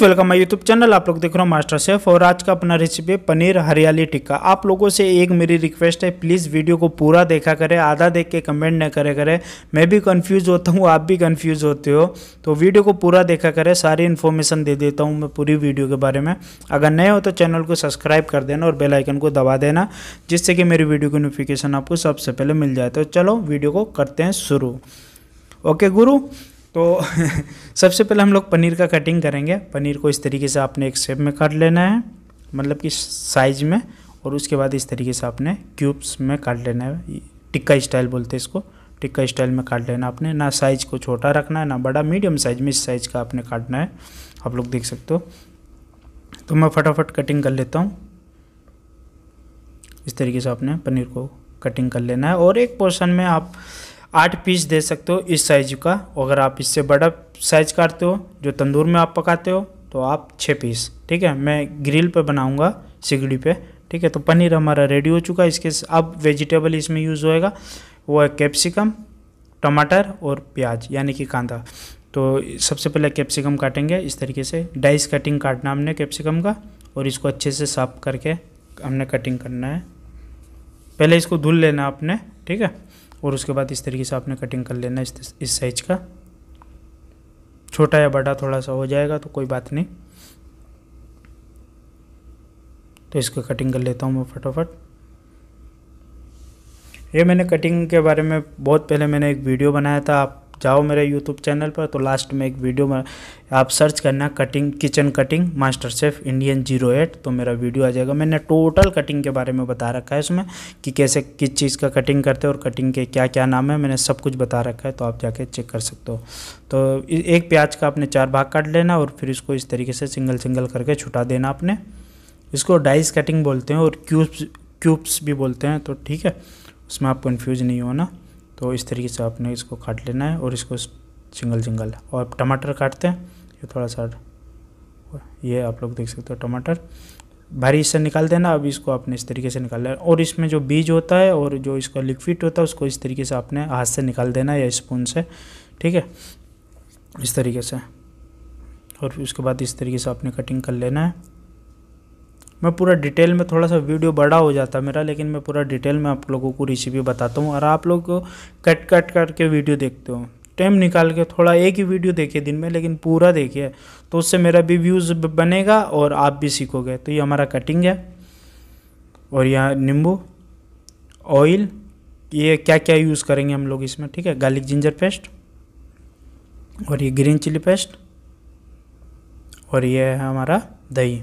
welcome my YouTube channel आप लोग देख रहे हो मास्टर शेफ और आज का अपना रेसिपी पनीर हरियाली टिक्का आप लोगों से एक मेरी रिक्वेस्ट है प्लीज़ वीडियो को पूरा देखा करें आधा देख के कमेंट न करे करें मैं भी कंफ्यूज होता हूँ आप भी कंफ्यूज होते हो तो वीडियो को पूरा देखा करें सारी इन्फॉर्मेशन दे देता हूँ मैं पूरी वीडियो के बारे में अगर नए हो तो चैनल को सब्सक्राइब कर देना और बेलाइकन को दबा देना जिससे कि मेरी वीडियो की नोटिफिकेशन आपको सबसे पहले मिल जाए तो चलो वीडियो को करते हैं शुरू ओके गुरु तो सबसे पहले हम लोग पनीर का कटिंग करेंगे पनीर को इस तरीके से आपने एक शेप में काट लेना है मतलब कि साइज में और उसके बाद इस तरीके से आपने क्यूब्स में काट लेना है टिक्का स्टाइल बोलते हैं इसको टिक्का स्टाइल में काट लेना आपने ना साइज को छोटा रखना है ना बड़ा मीडियम साइज में इस साइज का आपने काटना है आप लोग देख सकते हो तो मैं फटाफट कटिंग कर लेता हूँ इस तरीके से आपने पनीर को कटिंग कर लेना है और एक पोर्शन में आप आठ पीस दे सकते हो इस साइज का अगर आप इससे बड़ा साइज काटते हो जो तंदूर में आप पकाते हो तो आप छः पीस ठीक है मैं ग्रिल पे बनाऊंगा सिगड़ी पे ठीक है तो पनीर हमारा रेडी हो चुका है इसके अब वेजिटेबल इसमें यूज़ होएगा वो है कैप्सिकम टमाटर और प्याज यानी कि कांदा तो सबसे पहले कैप्सिकम काटेंगे इस तरीके से डाइस कटिंग काटना हमने कैप्सिकम का और इसको अच्छे से साफ करके हमने कटिंग करना है पहले इसको धुल लेना आपने ठीक है और उसके बाद इस तरीके से आपने कटिंग कर लेना इस इस साइज़ का छोटा या बड़ा थोड़ा सा हो जाएगा तो कोई बात नहीं तो इसको कटिंग कर लेता हूँ मैं फटाफट ये मैंने कटिंग के बारे में बहुत पहले मैंने एक वीडियो बनाया था आप जाओ मेरे यूट्यूब चैनल पर तो लास्ट में एक वीडियो में आप सर्च करना cutting kitchen cutting master chef Indian zero eight तो मेरा वीडियो आ जाएगा मैंने टोटल कटिंग के बारे में बता रखा है उसमें कि कैसे किस चीज़ का कटिंग करते हैं और कटिंग के क्या क्या नाम है मैंने सब कुछ बता रखा है तो आप जाके चेक कर सकते हो तो एक प्याज का आपने चार भाग काट लेना और फिर इसको इस तरीके से सिंगल सिंगल करके छुटा देना आपने इसको डाइस कटिंग बोलते हैं और क्यूब्स क्यूब्स भी बोलते हैं तो ठीक है उसमें आप कन्फ्यूज नहीं होना तो इस तरीके से आपने इसको काट लेना है और इसको सिंगल सिंगल और टमाटर काटते हैं ये थोड़ा सा ये आप लोग देख सकते हो टमाटर भारी इससे निकाल देना अब इसको आपने इस तरीके से निकाल लेना और इसमें जो बीज होता है और जो इसका लिक्विड होता है उसको इस तरीके से आपने हाथ से निकाल देना या स्पून से ठीक है इस तरीके से और उसके बाद इस तरीके से आपने कटिंग कर लेना है मैं पूरा डिटेल में थोड़ा सा वीडियो बड़ा हो जाता है मेरा लेकिन मैं पूरा डिटेल में आप लोगों को रेसिपी बताता हूँ और आप लोग कट कट करके वीडियो देखते हो टाइम निकाल के थोड़ा एक ही वीडियो देखिए दिन में लेकिन पूरा देखिए तो उससे मेरा भी व्यूज़ बनेगा और आप भी सीखोगे तो ये हमारा कटिंग है और यहाँ नींबू ऑयल ये क्या क्या यूज़ करेंगे हम लोग इसमें ठीक है गार्लिक जिंजर पेस्ट और ये ग्रीन चिली पेस्ट और ये है हमारा दही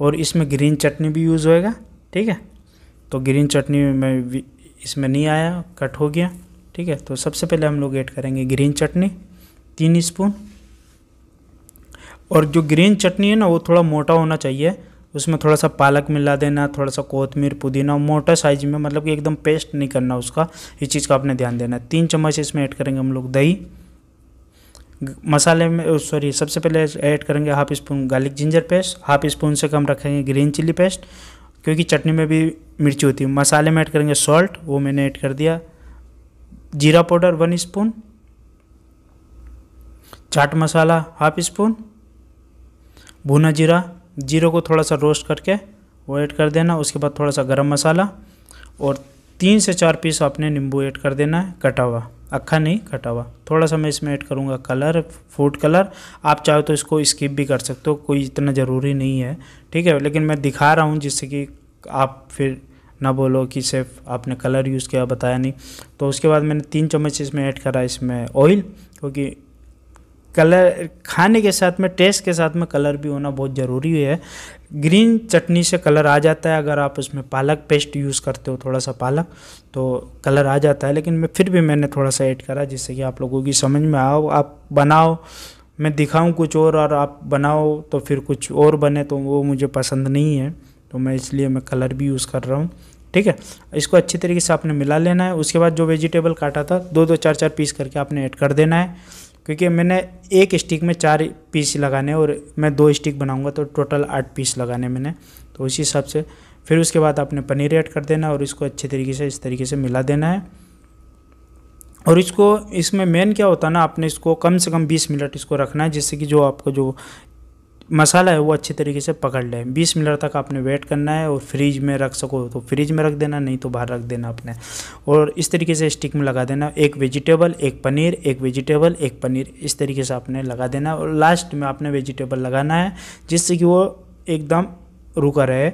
और इसमें ग्रीन चटनी भी यूज़ होएगा ठीक है तो ग्रीन चटनी में इसमें नहीं आया कट हो गया ठीक है तो सबसे पहले हम लोग ऐड करेंगे ग्रीन चटनी तीन स्पून और जो ग्रीन चटनी है ना वो थोड़ा मोटा होना चाहिए उसमें थोड़ा सा पालक मिला देना थोड़ा सा कोतमीर पुदीना मोटा साइज में मतलब कि एकदम पेस्ट नहीं करना उसका इस चीज़ का आपने ध्यान देना तीन चम्मच इसमें ऐड करेंगे हम लोग दही मसाले में सॉरी सबसे पहले ऐड करेंगे half spoon garlic ginger paste half spoon से कम रखेंगे ग्रीन चिली पेस्ट क्योंकि चटनी में भी मिर्ची होती है मसाले में ऐड करेंगे सॉल्ट वो मैंने ऐड कर दिया जीरा powder one spoon chaat masala half spoon भुना जीरा जीरो को थोड़ा सा रोस्ट करके वो ऐड कर देना उसके बाद थोड़ा सा गरम मसाला और तीन से चार पीस आपने नींबू ऐड कर देना है कटा हुआ अक्खा नहीं कटा हुआ थोड़ा सा मैं इसमें ऐड करूँगा कलर फूड कलर आप चाहो तो इसको स्किप भी कर सकते हो कोई इतना ज़रूरी नहीं है ठीक है लेकिन मैं दिखा रहा हूँ जिससे कि आप फिर ना बोलो कि सिर्फ आपने कलर यूज़ किया बताया नहीं तो उसके बाद मैंने तीन चम्मच इसमें ऐड करा इसमें ऑयल क्योंकि कलर खाने के साथ में टेस्ट के साथ में कलर भी होना बहुत ज़रूरी है ग्रीन चटनी से कलर आ जाता है अगर आप उसमें पालक पेस्ट यूज़ करते हो थोड़ा सा पालक तो कलर आ जाता है लेकिन मैं फिर भी मैंने थोड़ा सा ऐड करा जिससे कि आप लोगों की समझ में आओ आप बनाओ मैं दिखाऊं कुछ और और आप बनाओ तो फिर कुछ और बने तो वो मुझे पसंद नहीं है तो मैं इसलिए मैं कलर भी यूज़ कर रहा हूँ ठीक है इसको अच्छी तरीके से आपने मिला लेना है उसके बाद जो वेजिटेबल काटा था दो दो चार चार पीस करके आपने ऐड कर देना है क्योंकि मैंने एक स्टिक में चार पीस लगाने और मैं दो स्टिक बनाऊंगा तो टोटल आठ पीस लगाने मैंने तो उसी हिसाब से फिर उसके बाद आपने पनीर ऐड कर देना और इसको अच्छे तरीके से इस तरीके से मिला देना है और इसको इसमें मेन क्या होता है ना आपने इसको कम से कम 20 मिनट इसको रखना है जिससे कि जो आपको जो मसाला है वो अच्छी तरीके से पकड़ लें 20 मिनट तक आपने वेट करना है और फ्रीज में रख सको तो फ्रीज में रख देना नहीं तो बाहर रख देना आपने और इस तरीके से स्टिक में लगा देना एक वेजिटेबल एक पनीर एक वेजिटेबल एक पनीर इस तरीके से आपने लगा देना और लास्ट में आपने वेजिटेबल लगाना है जिससे कि वो एकदम रुका रहे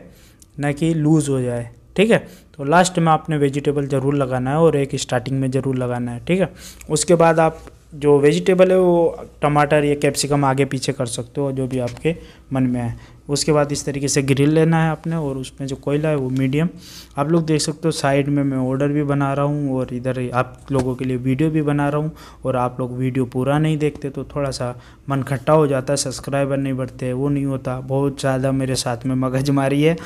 ना कि लूज़ हो जाए ठीक है तो लास्ट में आपने वेजिटेबल ज़रूर लगाना है और एक स्टार्टिंग में ज़रूर लगाना है ठीक है उसके बाद आप जो वेजिटेबल है वो टमाटर या कैप्सिकम आगे पीछे कर सकते हो जो भी आपके मन में है उसके बाद इस तरीके से ग्रिल लेना है आपने और उसमें जो कोयला है वो मीडियम आप लोग देख सकते हो साइड में मैं ऑर्डर भी बना रहा हूँ और इधर आप लोगों के लिए वीडियो भी बना रहा हूँ और आप लोग वीडियो पूरा नहीं देखते तो थोड़ा सा मन खट्टा हो जाता है सब्सक्राइबर नहीं बढ़ते वो नहीं होता बहुत ज़्यादा मेरे साथ में मगजमारी है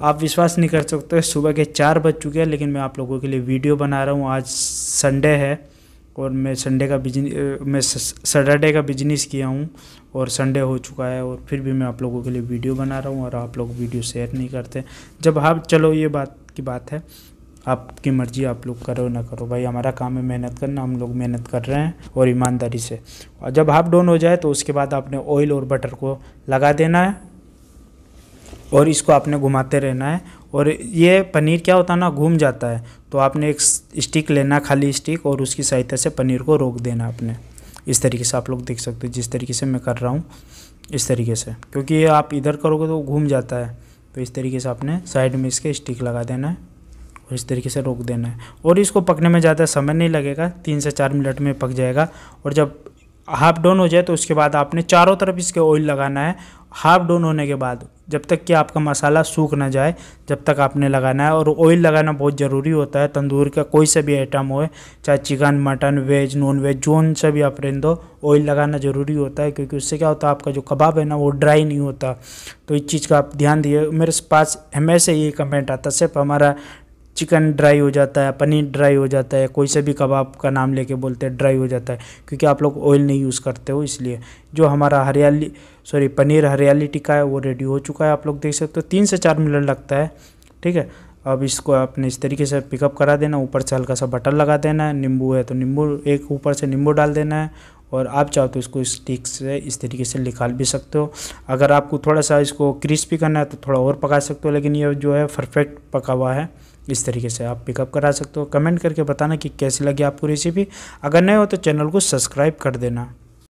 आप विश्वास नहीं कर सकते सुबह के चार बज चुके हैं लेकिन मैं आप लोगों के लिए वीडियो बना रहा हूँ आज संडे है और मैं संडे का बिजनेस मैं सैटरडे का बिजनेस किया हूँ और संडे हो चुका है और फिर भी मैं आप लोगों के लिए वीडियो बना रहा हूँ और आप लोग वीडियो शेयर नहीं करते जब आप चलो ये बात की बात है आपकी मर्ज़ी आप लोग करो ना करो भाई हमारा काम है मेहनत करना हम लोग मेहनत कर रहे हैं और ईमानदारी से और जब हाफ डाउन हो जाए तो उसके बाद आपने ऑयल और बटर को लगा देना है और इसको आपने घुमाते रहना है और ये पनीर क्या होता है ना घूम जाता है तो आपने एक स्टिक लेना खाली स्टिक और उसकी सहायता से पनीर को रोक देना आपने इस तरीके से आप लोग देख सकते हो जिस तरीके से मैं कर रहा हूँ इस तरीके से क्योंकि ये आप इधर करोगे तो घूम जाता है तो इस तरीके से आपने साइड में इसके स्टिक लगा देना है और इस तरीके से रोक देना है और इसको पकने में ज़्यादा समय नहीं लगेगा तीन से चार मिनट में पक जाएगा और जब हाफ डाउन हो जाए तो उसके बाद आपने चारों तरफ इसके ऑयल लगाना है हाफ डाउन होने के बाद जब तक कि आपका मसाला सूख ना जाए जब तक आपने लगाना है और ऑयल लगाना बहुत ज़रूरी होता है तंदूर का कोई सा भी आइटम हो चाहे chicken mutton veg non veg जोन सा भी आप रेंद दो ऑयल लगाना ज़रूरी होता है क्योंकि उससे क्या होता है आपका जो कबाब है ना वो ड्राई नहीं होता तो इस चीज़ का आप ध्यान दिए मेरे पास हमेशा ये कमेंट आता सिर्फ हमारा चिकन ड्राई हो जाता है पनीर ड्राई हो जाता है कोई से भी कबाब का नाम लेके बोलते हैं ड्राई हो जाता है क्योंकि आप लोग ऑयल नहीं यूज़ करते हो इसलिए जो हमारा हरियाली सॉरी पनीर हरियाली टिका है वो रेडी हो चुका है आप लोग देख सकते हो तीन से चार मिनट लगता है ठीक है अब इसको आपने इस तरीके से पिकअप करा देना ऊपर से हल्का सा बटर लगा देना है नींबू है तो नींबू एक ऊपर से नींबू डाल देना है और आप चाहो तो इसको स्टिक से इस तरीके से निकाल भी सकते हो अगर आपको थोड़ा सा इसको क्रिस्पी करना है तो थोड़ा और पका सकते हो लेकिन ये जो है परफेक्ट पका हुआ है इस तरीके से आप पिकअप करा सकते हो कमेंट करके बताना कि कैसी लगी आपको रेसिपी अगर नए हो तो चैनल को सब्सक्राइब कर देना